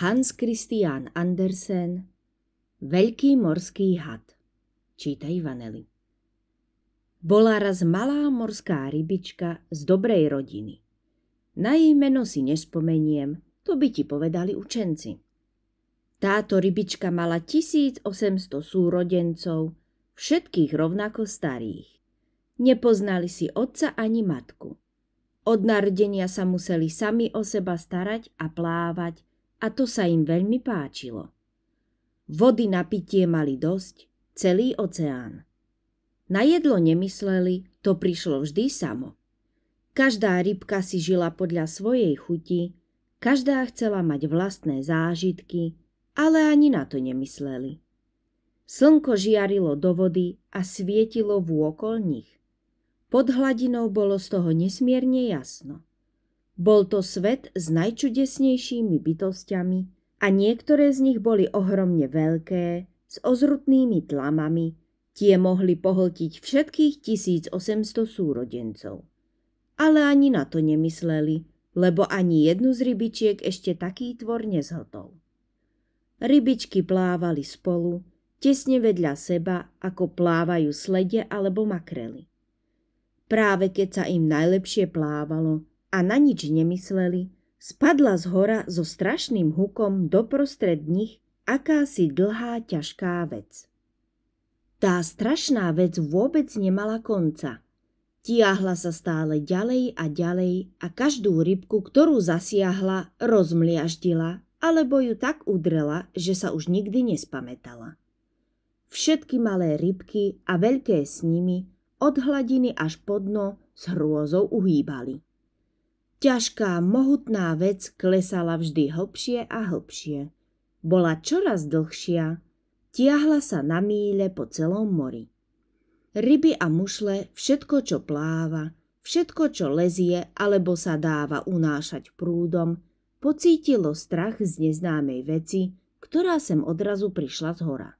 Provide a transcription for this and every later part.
Hans Christian Andersen Veľký morský had Číta Ivaneli Bola raz malá morská rybička z dobrej rodiny. Na jej meno si nespomeniem, to by ti povedali učenci. Táto rybička mala 1800 súrodencov, všetkých rovnako starých. Nepoznali si otca ani matku. Od narodenia sa museli sami o seba starať a plávať, a to sa im veľmi páčilo. Vody na pitie mali dosť, celý oceán. Na jedlo nemysleli, to prišlo vždy samo. Každá rybka si žila podľa svojej chuti, každá chcela mať vlastné zážitky, ale ani na to nemysleli. Slnko žiarilo do vody a svietilo vôkol nich. Pod hladinou bolo z toho nesmierne jasno. Bol to svet s najčudesnejšími bytostiami a niektoré z nich boli ohromne veľké, s ozrutnými tlamami, tie mohli pohltiť všetkých 1800 súrodencov. Ale ani na to nemysleli, lebo ani jednu z rybičiek ešte taký tvor nezhltol. Rybičky plávali spolu, tesne vedľa seba, ako plávajú slede alebo makrely. Práve keď sa im najlepšie plávalo, a na nič nemysleli, spadla z hora so strašným hukom doprostred nich akási dlhá ťažká vec. Tá strašná vec vôbec nemala konca. Tiahla sa stále ďalej a ďalej a každú rybku, ktorú zasiahla, rozmliaždila alebo ju tak udrela, že sa už nikdy nespamätala. Všetky malé rybky a veľké s nimi od hladiny až po dno s hrôzou uhýbali. Ťažká, mohutná vec klesala vždy hlbšie a hlbšie. Bola čoraz dlhšia, tiahla sa na míle po celom mori. Ryby a mušle, všetko, čo pláva, všetko, čo lezie alebo sa dáva unášať prúdom, pocítilo strach z neznámej veci, ktorá sem odrazu prišla z hora.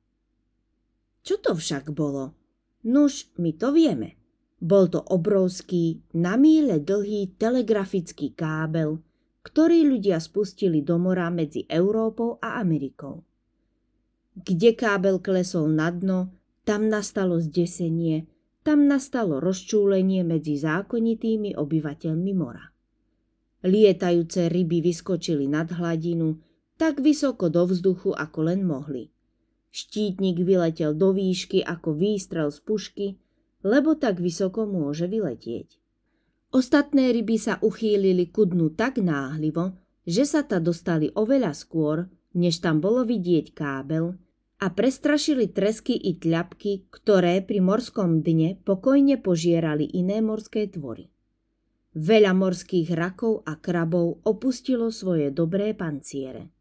Čo to však bolo? Nuž, my to vieme. Bol to obrovský, na míle dlhý telegrafický kábel, ktorý ľudia spustili do mora medzi Európou a Amerikou. Kde kábel klesol na dno, tam nastalo zdesenie, tam nastalo rozčúlenie medzi zákonitými obyvateľmi mora. Lietajúce ryby vyskočili nad hladinu tak vysoko do vzduchu, ako len mohli. Štítnik vyletel do výšky ako výstrel z pušky lebo tak vysoko môže vyletieť. Ostatné ryby sa uchýlili ku dnu tak náhlivo, že sa ta dostali oveľa skôr, než tam bolo vidieť kábel a prestrašili tresky i tľapky, ktoré pri morskom dne pokojne požierali iné morské tvory. Veľa morských rakov a krabov opustilo svoje dobré panciere.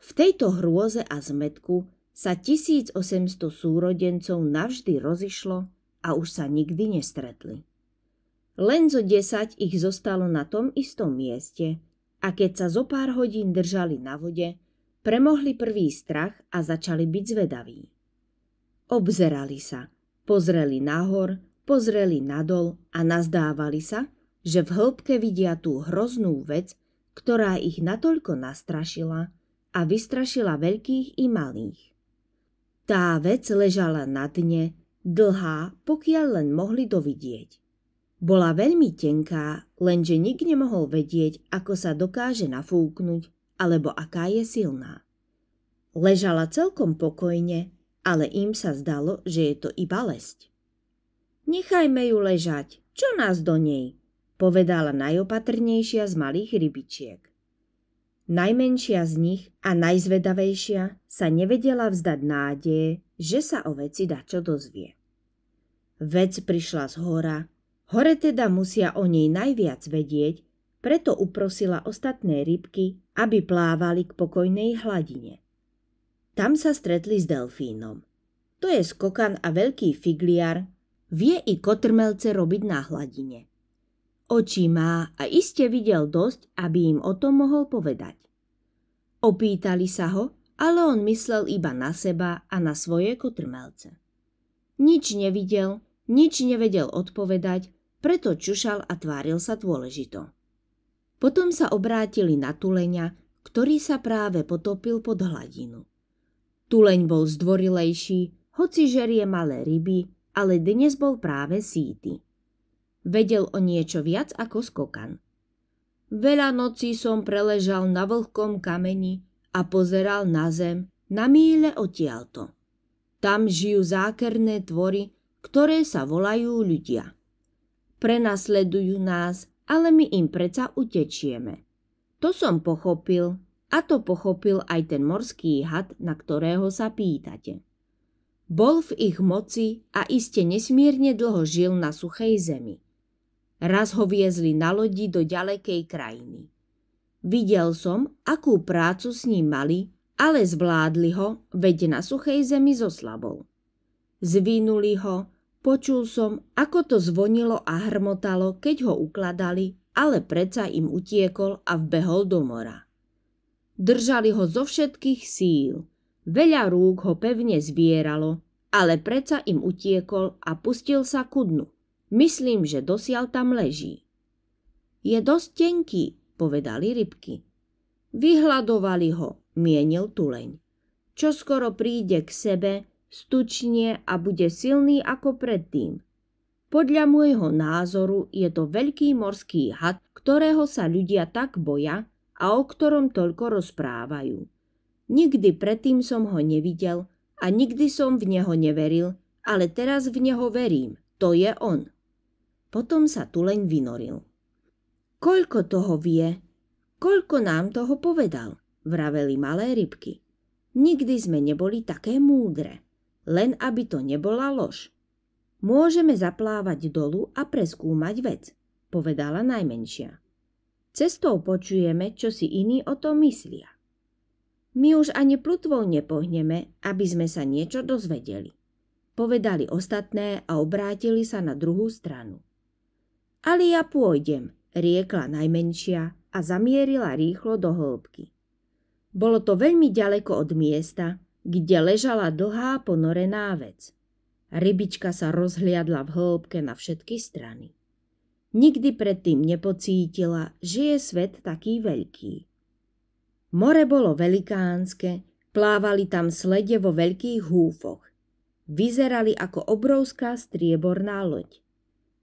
V tejto hrôze a zmetku sa 1800 súrodencov navždy rozišlo a už sa nikdy nestretli. Len zo desať ich zostalo na tom istom mieste a keď sa zo pár hodín držali na vode, premohli prvý strach a začali byť zvedaví. Obzerali sa, pozreli nahor, pozreli nadol a nazdávali sa, že v hĺbke vidia tú hroznú vec, ktorá ich natoľko nastrašila a vystrašila veľkých i malých. Tá vec ležala na dne dlhá, pokiaľ len mohli dovidieť. Bola veľmi tenká, lenže nik nemohol vedieť, ako sa dokáže nafúknuť alebo aká je silná. Ležala celkom pokojne, ale im sa zdalo, že je to iba lesť. Nechajme ju ležať, čo nás do nej, povedala najopatrnejšia z malých rybičiek. Najmenšia z nich a najzvedavejšia sa nevedela vzdať nádeje, že sa o veci dačo dozvie. Vec prišla z hora, hore teda musia o nej najviac vedieť, preto uprosila ostatné rybky, aby plávali k pokojnej hladine. Tam sa stretli s delfínom. To je skokan a veľký figliar, vie i kotrmelce robiť na hladine. Oči má a iste videl dosť, aby im o tom mohol povedať. Opýtali sa ho, ale on myslel iba na seba a na svoje kotrmelce. Nič nevidel, nič nevedel odpovedať, preto čušal a tváril sa dôležito. Potom sa obrátili na tuleňa, ktorý sa práve potopil pod hladinu. Tuleň bol zdvorilejší, hoci žerie malé ryby, ale dnes bol práve síty. Vedel o niečo viac ako skokan. Veľa nocí som preležal na vlhkom kameni, a pozeral na zem, na míle odtiaľto. Tam žijú zákerné tvory, ktoré sa volajú ľudia. Prenasledujú nás, ale my im preca utečieme. To som pochopil a to pochopil aj ten morský had, na ktorého sa pýtate. Bol v ich moci a iste nesmierne dlho žil na suchej zemi. Raz ho viezli na lodi do ďalekej krajiny. Videl som, akú prácu s ním mali, ale zvládli ho, veď na suchej zemi zoslabol. Zvinuli ho, počul som, ako to zvonilo a hrmotalo, keď ho ukladali, ale predsa im utiekol a vbehol do mora. Držali ho zo všetkých síl. Veľa rúk ho pevne zvieralo, ale predsa im utiekol a pustil sa ku dnu. Myslím, že dosial tam leží. Je dosť tenký, povedali rybky. Vyhľadovali ho, mienil tuleň. Čo skoro príde k sebe, stučne a bude silný ako predtým. Podľa môjho názoru je to veľký morský had, ktorého sa ľudia tak boja a o ktorom toľko rozprávajú. Nikdy predtým som ho nevidel a nikdy som v neho neveril, ale teraz v neho verím. To je on. Potom sa tuleň vynoril. Koľko toho vie? Koľko nám toho povedal? Vraveli malé rybky. Nikdy sme neboli také múdre. Len aby to nebola lož. Môžeme zaplávať dolu a preskúmať vec, povedala najmenšia. Cestou počujeme, čo si iní o tom myslia. My už ani plutvou nepohneme, aby sme sa niečo dozvedeli. Povedali ostatné a obrátili sa na druhú stranu. Ale ja pôjdem, riekla najmenšia a zamierila rýchlo do hĺbky. Bolo to veľmi ďaleko od miesta, kde ležala dlhá ponorená vec. Rybička sa rozhliadla v hĺbke na všetky strany. Nikdy predtým nepocítila, že je svet taký veľký. More bolo velikánske, plávali tam slede vo veľkých húfoch. Vyzerali ako obrovská strieborná loď.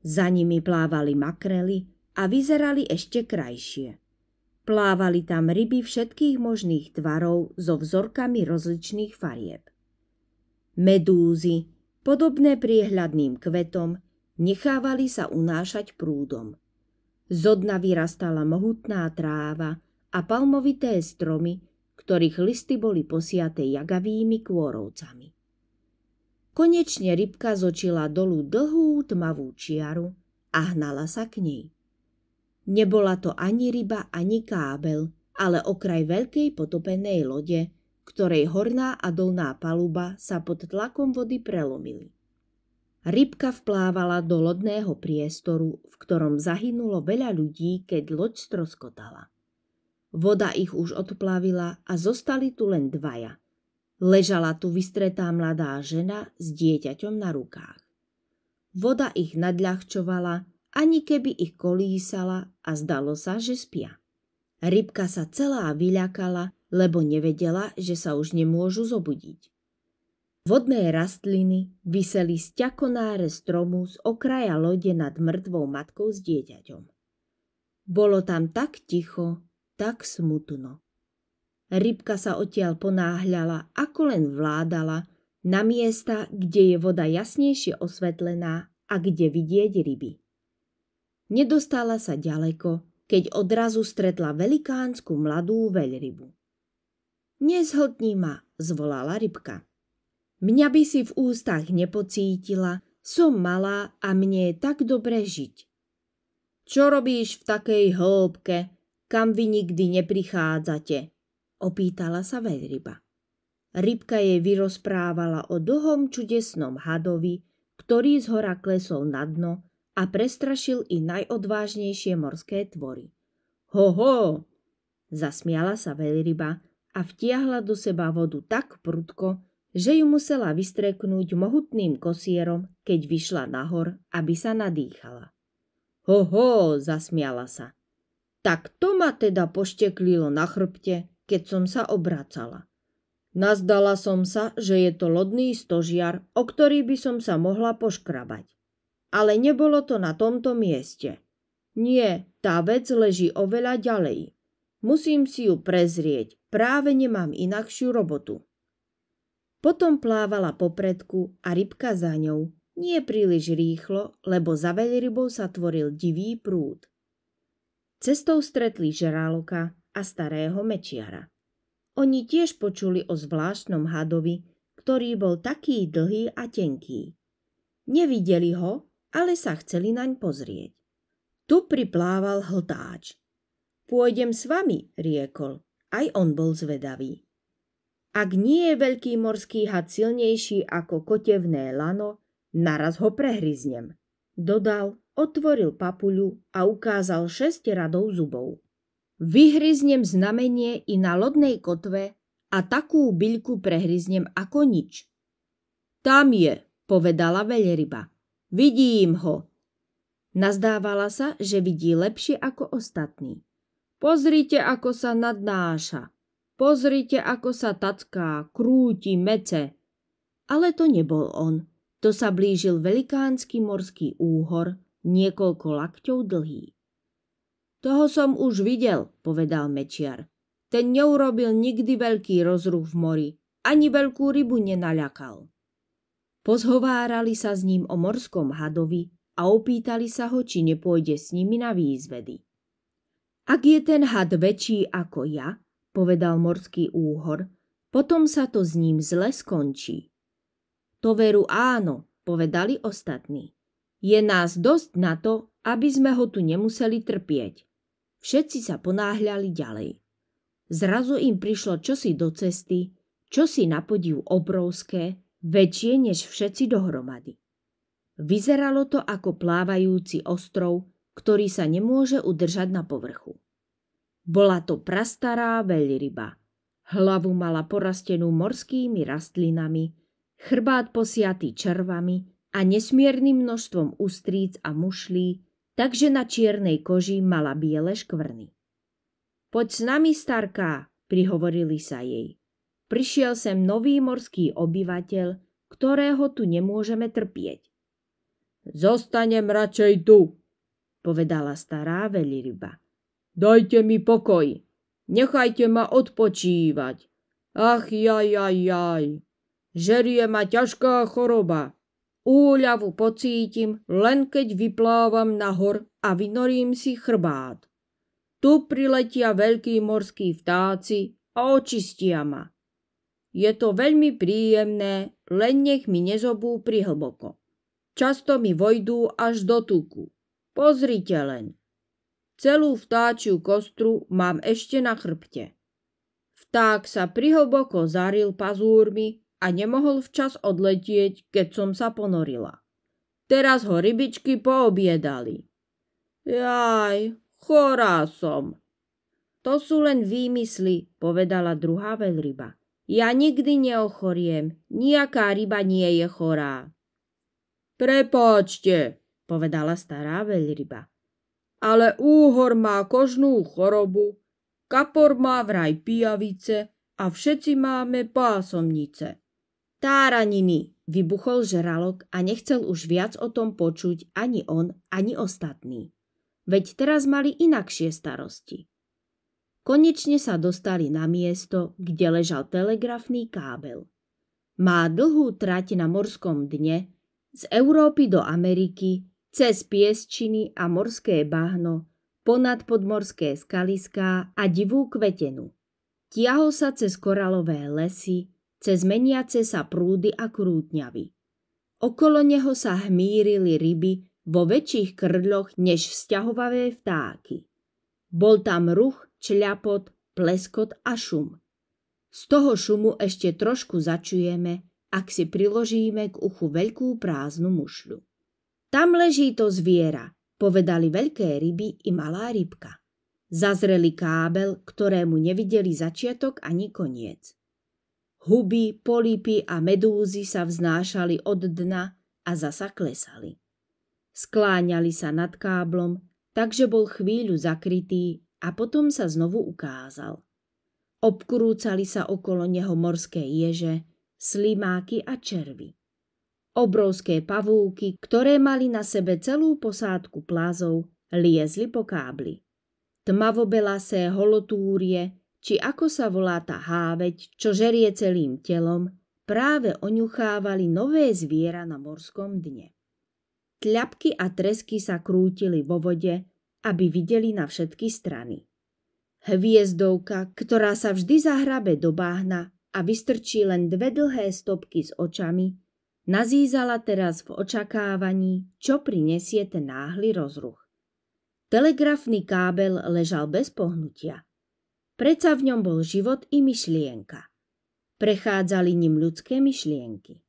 Za nimi plávali makrely, a vyzerali ešte krajšie. Plávali tam ryby všetkých možných tvarov so vzorkami rozličných farieb. Medúzy, podobné priehľadným kvetom, nechávali sa unášať prúdom. Zodna vyrastala mohutná tráva a palmovité stromy, ktorých listy boli posiaté jagavými kôrovcami. Konečne rybka zočila dolu dlhú tmavú čiaru a hnala sa k nej. Nebola to ani ryba, ani kábel, ale okraj veľkej potopenej lode, ktorej horná a dolná paluba sa pod tlakom vody prelomili. Rybka vplávala do lodného priestoru, v ktorom zahynulo veľa ľudí, keď loď stroskotala. Voda ich už odplavila a zostali tu len dvaja. Ležala tu vystretá mladá žena s dieťaťom na rukách. Voda ich nadľahčovala ani keby ich kolísala a zdalo sa, že spia. Rybka sa celá vyľakala, lebo nevedela, že sa už nemôžu zobudiť. Vodné rastliny vyseli z ťakonáre stromu z okraja lode nad mŕtvou matkou s dieťaťom. Bolo tam tak ticho, tak smutno. Rybka sa odtiaľ ponáhľala, ako len vládala, na miesta, kde je voda jasnejšie osvetlená a kde vidieť ryby. Nedostala sa ďaleko, keď odrazu stretla velikánsku mladú veľrybu. Nezhodni ma, zvolala rybka. Mňa by si v ústach nepocítila, som malá a mne je tak dobre žiť. Čo robíš v takej hĺbke, kam vy nikdy neprichádzate? Opýtala sa veľryba. Rybka jej vyrozprávala o dlhom čudesnom hadovi, ktorý z hora klesol na dno a prestrašil i najodvážnejšie morské tvory. Ho, ho! Zasmiala sa veľryba a vtiahla do seba vodu tak prudko, že ju musela vystreknúť mohutným kosierom, keď vyšla nahor, aby sa nadýchala. Ho, ho! Zasmiala sa. Tak to ma teda pošteklilo na chrbte, keď som sa obracala. Nazdala som sa, že je to lodný stožiar, o ktorý by som sa mohla poškrabať ale nebolo to na tomto mieste. Nie, tá vec leží oveľa ďalej. Musím si ju prezrieť, práve nemám inakšiu robotu. Potom plávala po predku a rybka za ňou, nie príliš rýchlo, lebo za veľrybou sa tvoril divý prúd. Cestou stretli žraloka a starého mečiara. Oni tiež počuli o zvláštnom hadovi, ktorý bol taký dlhý a tenký. Nevideli ho, ale sa chceli naň pozrieť. Tu priplával hltáč. Pôjdem s vami, riekol. Aj on bol zvedavý. Ak nie je veľký morský had silnejší ako kotevné lano, naraz ho prehryznem. Dodal, otvoril papuľu a ukázal šesť radov zubov. Vyhryznem znamenie i na lodnej kotve a takú byľku prehryznem ako nič. Tam je, povedala veľryba. Vidím ho. Nazdávala sa, že vidí lepšie ako ostatní. Pozrite, ako sa nadnáša. Pozrite, ako sa tacká, krúti, mece. Ale to nebol on. To sa blížil velikánsky morský úhor, niekoľko lakťov dlhý. Toho som už videl, povedal Mečiar. Ten neurobil nikdy veľký rozruch v mori, ani veľkú rybu nenaľakal. Pozhovárali sa s ním o morskom hadovi a opýtali sa ho, či nepôjde s nimi na výzvedy. Ak je ten had väčší ako ja, povedal morský úhor, potom sa to s ním zle skončí. To veru áno, povedali ostatní. Je nás dosť na to, aby sme ho tu nemuseli trpieť. Všetci sa ponáhľali ďalej. Zrazu im prišlo čosi do cesty, čosi na podiv obrovské, väčšie než všetci dohromady. Vyzeralo to ako plávajúci ostrov, ktorý sa nemôže udržať na povrchu. Bola to prastará veľryba. Hlavu mala porastenú morskými rastlinami, chrbát posiatý červami a nesmiernym množstvom ústríc a mušlí, takže na čiernej koži mala biele škvrny. Poď s nami, starká, prihovorili sa jej. Prišiel sem nový morský obyvateľ, ktorého tu nemôžeme trpieť. Zostanem radšej tu, povedala stará veliryba. Dajte mi pokoj, nechajte ma odpočívať. Ach, jaj, jaj, jaj. Žerie ma ťažká choroba. Úľavu pocítim, len keď vyplávam nahor a vynorím si chrbát. Tu priletia veľkí morskí vtáci a očistia ma. Je to veľmi príjemné, len nech mi nezobú prihlboko. Často mi vojdú až do tuku. Pozrite len. Celú vtáčiu kostru mám ešte na chrbte. Vták sa prihlboko zaril pazúrmi a nemohol včas odletieť, keď som sa ponorila. Teraz ho rybičky poobiedali. Jaj, chorá som. To sú len výmysly, povedala druhá veľryba. Ja nikdy neochoriem, nejaká ryba nie je chorá. Prepáčte, povedala stará veľryba. Ale úhor má kožnú chorobu, kapor má vraj pijavice a všetci máme pásomnice. Táraniny, vybuchol žralok a nechcel už viac o tom počuť ani on, ani ostatní. Veď teraz mali inakšie starosti. Konečne sa dostali na miesto, kde ležal telegrafný kábel. Má dlhú trať na morskom dne, z Európy do Ameriky, cez piesčiny a morské bahno, ponad podmorské skaliská a divú kvetenu. Tiahol sa cez koralové lesy, cez meniace sa prúdy a krútňavy. Okolo neho sa hmírili ryby vo väčších krdloch než vzťahovavé vtáky. Bol tam ruch čľapot, pleskot a šum. Z toho šumu ešte trošku začujeme, ak si priložíme k uchu veľkú prázdnu mušľu. Tam leží to zviera, povedali veľké ryby i malá rybka. Zazreli kábel, ktorému nevideli začiatok ani koniec. Huby, polípy a medúzy sa vznášali od dna a zasa klesali. Skláňali sa nad káblom, takže bol chvíľu zakrytý a potom sa znovu ukázal. Obkrúcali sa okolo neho morské ježe, slimáky a červy. Obrovské pavúky, ktoré mali na sebe celú posádku plázov, liezli po kábli. Tmavobelasé holotúrie, či ako sa volá tá háveď, čo žerie celým telom, práve oňuchávali nové zviera na morskom dne. Tľapky a tresky sa krútili vo vode, aby videli na všetky strany. Hviezdovka, ktorá sa vždy zahrabe do báhna a vystrčí len dve dlhé stopky s očami, nazízala teraz v očakávaní, čo prinesie ten náhly rozruch. Telegrafný kábel ležal bez pohnutia. Preca v ňom bol život i myšlienka. Prechádzali ním ľudské myšlienky.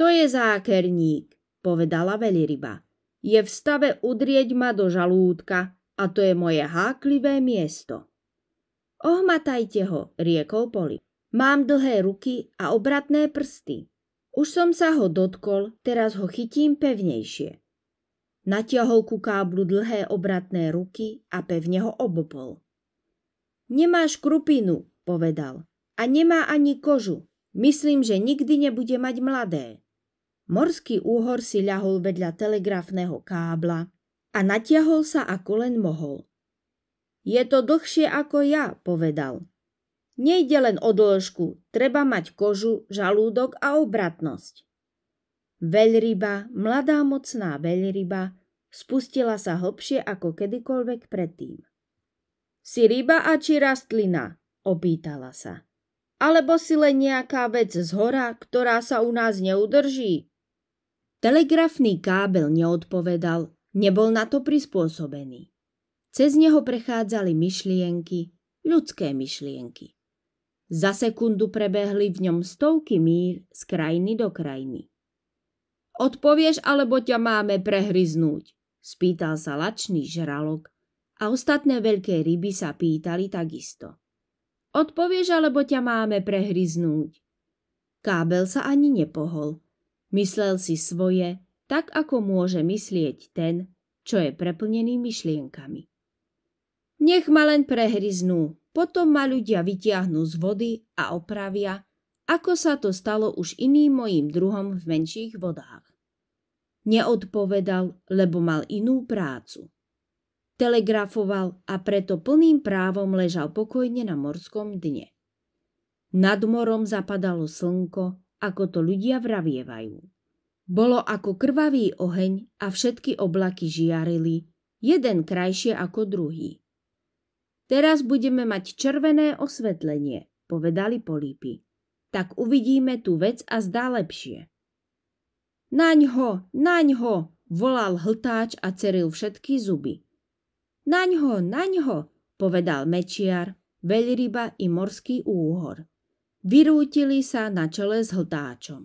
To je zákerník, povedala veliryba je v stave udrieť ma do žalúdka a to je moje háklivé miesto. Ohmatajte ho, riekol Poli. Mám dlhé ruky a obratné prsty. Už som sa ho dotkol, teraz ho chytím pevnejšie. Natiahol ku káblu dlhé obratné ruky a pevne ho obopol. Nemáš krupinu, povedal, a nemá ani kožu. Myslím, že nikdy nebude mať mladé. Morský úhor si ľahol vedľa telegrafného kábla a natiahol sa ako len mohol. Je to dlhšie ako ja, povedal. Nejde len o dĺžku, treba mať kožu, žalúdok a obratnosť. Veľryba, mladá mocná veľryba, spustila sa hlbšie ako kedykoľvek predtým. Si ryba a či rastlina? opýtala sa. Alebo si len nejaká vec z hora, ktorá sa u nás neudrží? Telegrafný kábel neodpovedal, nebol na to prispôsobený. Cez neho prechádzali myšlienky, ľudské myšlienky. Za sekundu prebehli v ňom stovky mír z krajiny do krajiny. Odpovieš, alebo ťa máme prehryznúť, spýtal sa lačný žralok a ostatné veľké ryby sa pýtali takisto. Odpovieš, alebo ťa máme prehryznúť. Kábel sa ani nepohol Myslel si svoje, tak ako môže myslieť ten, čo je preplnený myšlienkami. Nech ma len prehryznú, potom ma ľudia vytiahnú z vody a opravia, ako sa to stalo už iným mojim druhom v menších vodách. Neodpovedal, lebo mal inú prácu. Telegrafoval a preto plným právom ležal pokojne na morskom dne. Nad morom zapadalo slnko ako to ľudia vravievajú. Bolo ako krvavý oheň a všetky oblaky žiarili, jeden krajšie ako druhý. Teraz budeme mať červené osvetlenie, povedali polípy. Tak uvidíme tú vec a zdá lepšie. Naň ho, naň ho, volal hltáč a ceril všetky zuby. Naň ho, naň ho, povedal mečiar, veľryba i morský úhor. Vyrútili sa na čele s hltáčom.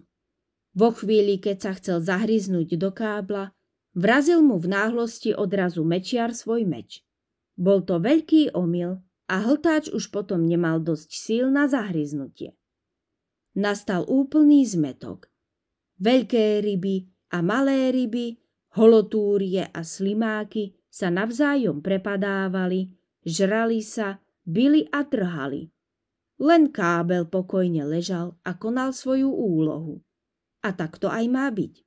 Vo chvíli, keď sa chcel zahryznúť do kábla, vrazil mu v náhlosti odrazu mečiar svoj meč. Bol to veľký omyl a hltáč už potom nemal dosť síl na zahryznutie. Nastal úplný zmetok. Veľké ryby a malé ryby, holotúrie a slimáky sa navzájom prepadávali, žrali sa, bili a trhali – len kábel pokojne ležal a konal svoju úlohu. A tak to aj má byť.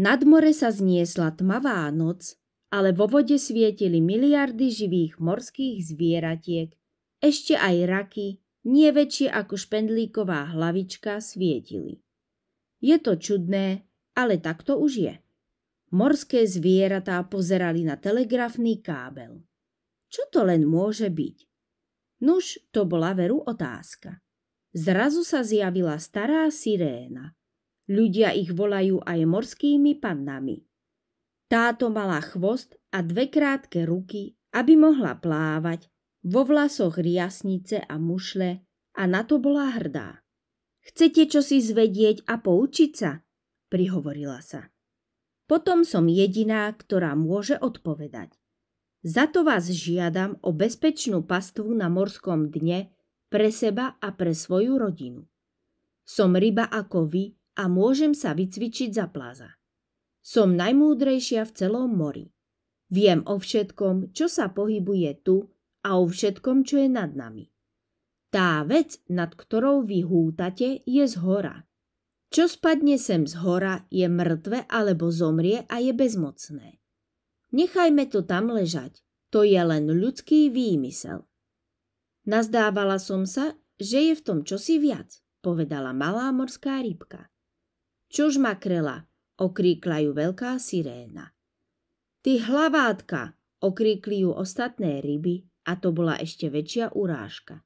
Nad more sa zniesla tmavá noc, ale vo vode svietili miliardy živých morských zvieratiek, ešte aj raky, nie väčšie ako špendlíková hlavička, svietili. Je to čudné, ale tak to už je. Morské zvieratá pozerali na telegrafný kábel. Čo to len môže byť? Nuž, to bola veru otázka. Zrazu sa zjavila stará siréna. Ľudia ich volajú aj morskými pannami. Táto mala chvost a dve krátke ruky, aby mohla plávať, vo vlasoch riasnice a mušle a na to bola hrdá. Chcete čo si zvedieť a poučiť sa? Prihovorila sa. Potom som jediná, ktorá môže odpovedať. Za to vás žiadam o bezpečnú pastvu na morskom dne pre seba a pre svoju rodinu. Som ryba ako vy a môžem sa vycvičiť za pláza. Som najmúdrejšia v celom mori. Viem o všetkom, čo sa pohybuje tu a o všetkom, čo je nad nami. Tá vec, nad ktorou vy hútate, je z hora. Čo spadne sem z hora, je mŕtve alebo zomrie a je bezmocné. Nechajme to tam ležať. To je len ľudský výmysel. Nazdávala som sa, že je v tom čosi viac, povedala malá morská rybka. Čož ma krela, okríkla ju veľká siréna. Ty hlavátka, okríkli ju ostatné ryby a to bola ešte väčšia urážka.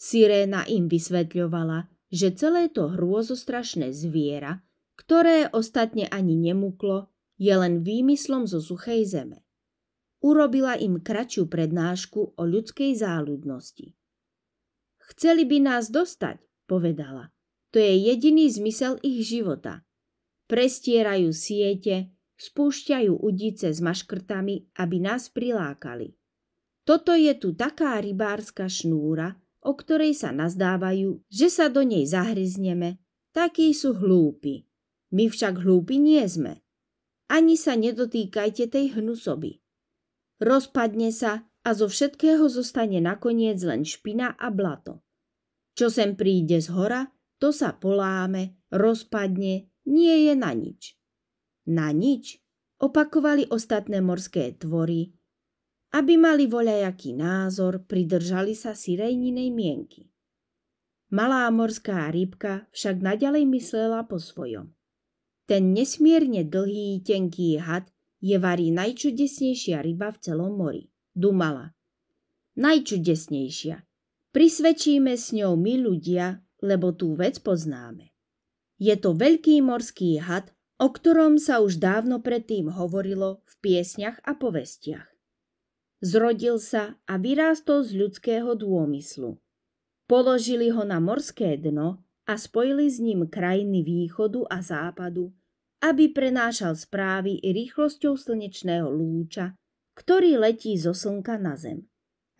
Siréna im vysvetľovala, že celé to hrôzostrašné zviera, ktoré ostatne ani nemuklo, je len výmyslom zo suchej zeme. Urobila im kračiu prednášku o ľudskej záľudnosti. Chceli by nás dostať, povedala. To je jediný zmysel ich života. Prestierajú siete, spúšťajú udice s maškrtami, aby nás prilákali. Toto je tu taká rybárska šnúra, o ktorej sa nazdávajú, že sa do nej zahryzneme. Takí sú hlúpi. My však hlúpi nie sme ani sa nedotýkajte tej hnusoby. Rozpadne sa a zo všetkého zostane nakoniec len špina a blato. Čo sem príde z hora, to sa poláme, rozpadne, nie je na nič. Na nič opakovali ostatné morské tvory. Aby mali voľajaký názor, pridržali sa sirejninej mienky. Malá morská rybka však naďalej myslela po svojom. Ten nesmierne dlhý, tenký had je varí najčudesnejšia ryba v celom mori. Dumala. Najčudesnejšia. Prisvedčíme s ňou my ľudia, lebo tú vec poznáme. Je to veľký morský had, o ktorom sa už dávno predtým hovorilo v piesňach a povestiach. Zrodil sa a vyrástol z ľudského dômyslu. Položili ho na morské dno a spojili s ním krajiny východu a západu aby prenášal správy rýchlosťou slnečného lúča, ktorý letí zo slnka na zem.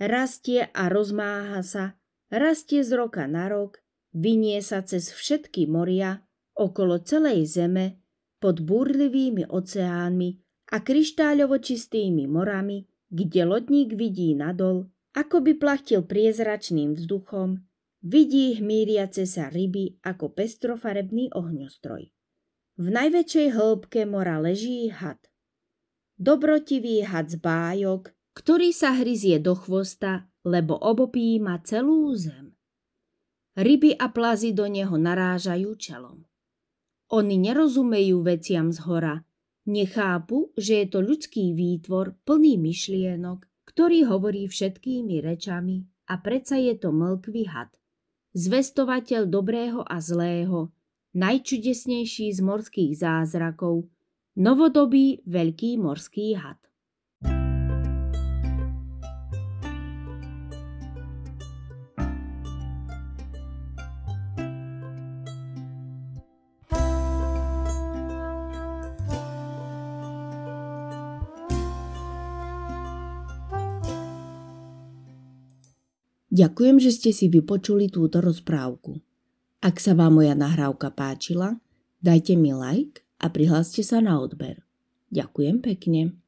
Rastie a rozmáha sa, rastie z roka na rok, vynie sa cez všetky moria, okolo celej zeme, pod búrlivými oceánmi a kryštáľovo čistými morami, kde lodník vidí nadol, ako by plachtil priezračným vzduchom, vidí hmíriace sa ryby ako pestrofarebný ohňostroj. V najväčšej hĺbke mora leží had. Dobrotivý had z bájok, ktorý sa hryzie do chvosta, lebo obopíma celú zem. Ryby a plazy do neho narážajú čelom. Oni nerozumejú veciam z hora, nechápu, že je to ľudský výtvor plný myšlienok, ktorý hovorí všetkými rečami a predsa je to mlkvý had, zvestovateľ dobrého a zlého, najčudesnejší z morských zázrakov, novodobý veľký morský had. Ďakujem, že ste si vypočuli túto rozprávku. Ak sa vám moja nahrávka páčila, dajte mi like a prihláste sa na odber. Ďakujem pekne.